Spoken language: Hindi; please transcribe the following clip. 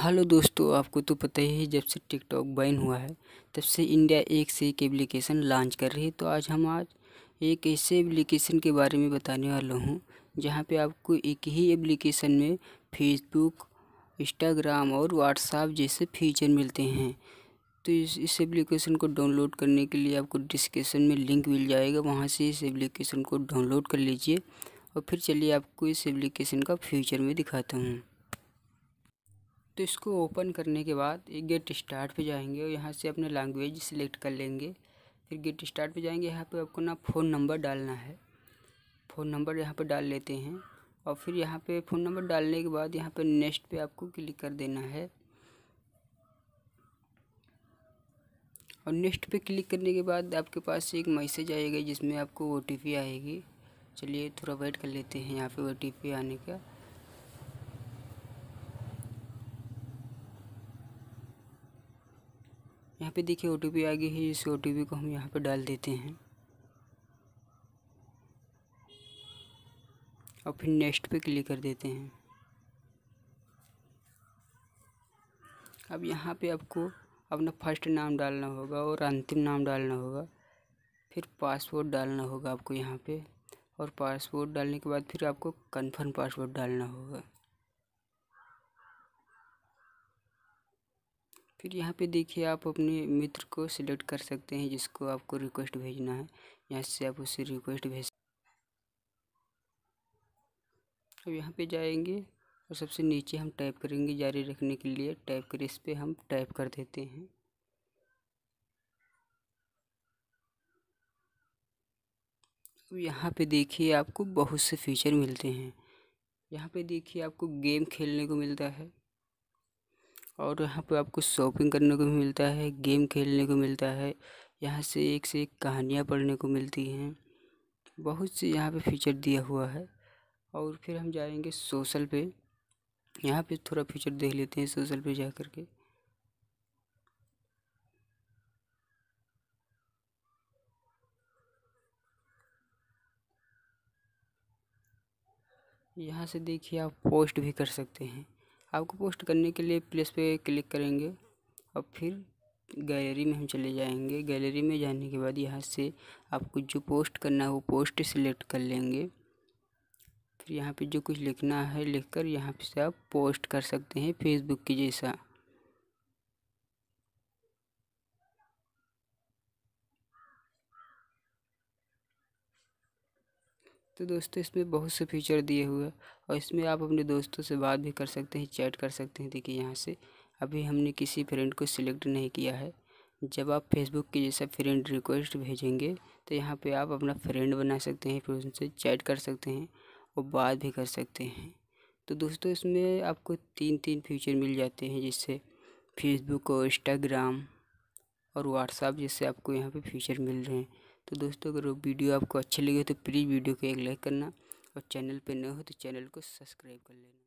हेलो दोस्तों आपको तो पता ही है जब से टिकटॉक बैन हुआ है तब से इंडिया एक से एक एप्लीकेशन लॉन्च कर रही है तो आज हम आज एक ऐसे एप्लीकेशन के बारे में बताने वाला हूँ जहाँ पे आपको एक ही एप्लीकेशन में फेसबुक इंस्टाग्राम और व्हाट्सएप जैसे फीचर मिलते हैं तो इस इस एप्लीकेशन को डाउनलोड करने के लिए आपको डिस्क्रिप्शन में लिंक मिल जाएगा वहाँ से इस एप्लीकेशन को डाउनलोड कर लीजिए और फिर चलिए आपको इस एप्लीकेशन का फ्यूचर में दिखाता हूँ तो इसको ओपन करने के बाद एक गेट स्टार्ट पे जाएंगे और यहाँ से अपने लैंग्वेज सिलेक्ट कर लेंगे फिर गेट स्टार्ट पे जाएंगे यहाँ पे आपको ना फ़ोन नंबर डालना है फ़ोन नंबर यहाँ पे डाल लेते हैं और फिर यहाँ पे फ़ोन नंबर डालने के बाद यहाँ पे नेक्स्ट पे आपको क्लिक कर देना है और नेक्स्ट पे क्लिक करने के बाद आपके पास एक मैसेज आएगा जिसमें आपको ओ आएगी चलिए थोड़ा वेट कर लेते हैं यहाँ पे ओ आने का यहाँ पे देखिए ओ आ गई है इस ओ को हम यहाँ पे डाल देते हैं और फिर नेक्स्ट पे क्लिक कर देते हैं अब यहाँ पे आपको अपना फर्स्ट नाम डालना होगा और अंतिम नाम डालना होगा फिर पासवर्ड डालना होगा आपको यहाँ पे और पासवर्ड डालने के बाद फिर आपको कन्फर्म पासवर्ड डालना होगा फिर यहाँ पे देखिए आप अपने मित्र को सिलेक्ट कर सकते हैं जिसको आपको रिक्वेस्ट भेजना है यहाँ से आप उसे रिक्वेस्ट भेज अब तो यहाँ पे जाएंगे और सबसे नीचे हम टाइप करेंगे जारी रखने के लिए टाइप कर इस पर हम टाइप कर देते हैं अब यहाँ पे देखिए आपको बहुत से फीचर मिलते हैं यहाँ पे देखिए आपको गेम खेलने को मिलता है और यहाँ पर आपको शॉपिंग करने को मिलता है गेम खेलने को मिलता है यहाँ से एक से एक कहानियाँ पढ़ने को मिलती हैं बहुत से यहाँ पे फीचर दिया हुआ है और फिर हम जाएंगे सोशल पे यहाँ पे थोड़ा फीचर देख लेते हैं सोशल पे जा कर के यहाँ से देखिए आप पोस्ट भी कर सकते हैं आपको पोस्ट करने के लिए प्लस पे क्लिक करेंगे और फिर गैलरी में हम चले जाएंगे गैलरी में जाने के बाद यहाँ से आपको जो पोस्ट करना है वो पोस्ट सिलेक्ट कर लेंगे फिर यहाँ पे जो कुछ लिखना है लिखकर यहाँ से आप पोस्ट कर सकते हैं फेसबुक की जैसा तो दोस्तों इसमें बहुत से फीचर दिए हुए और इसमें आप अपने दोस्तों से बात भी कर सकते हैं चैट कर सकते हैं देखिए यहाँ से अभी हमने किसी फ्रेंड को सिलेक्ट नहीं किया है जब आप फेसबुक के जैसा फ्रेंड रिक्वेस्ट भेजेंगे तो यहाँ पे आप अपना फ्रेंड बना सकते हैं फिर उनसे चैट कर सकते हैं और बात भी कर सकते हैं तो दोस्तों इसमें आपको तीन तीन फीचर मिल जाते हैं जिससे फेसबुक और इंस्टाग्राम और व्हाट्सअप जैसे आपको यहाँ पे फीचर मिल रहे हैं तो दोस्तों अगर वीडियो आपको अच्छी लगी हो तो प्लीज़ वीडियो को एक लाइक करना और चैनल पर नए हो तो चैनल को सब्सक्राइब कर लेना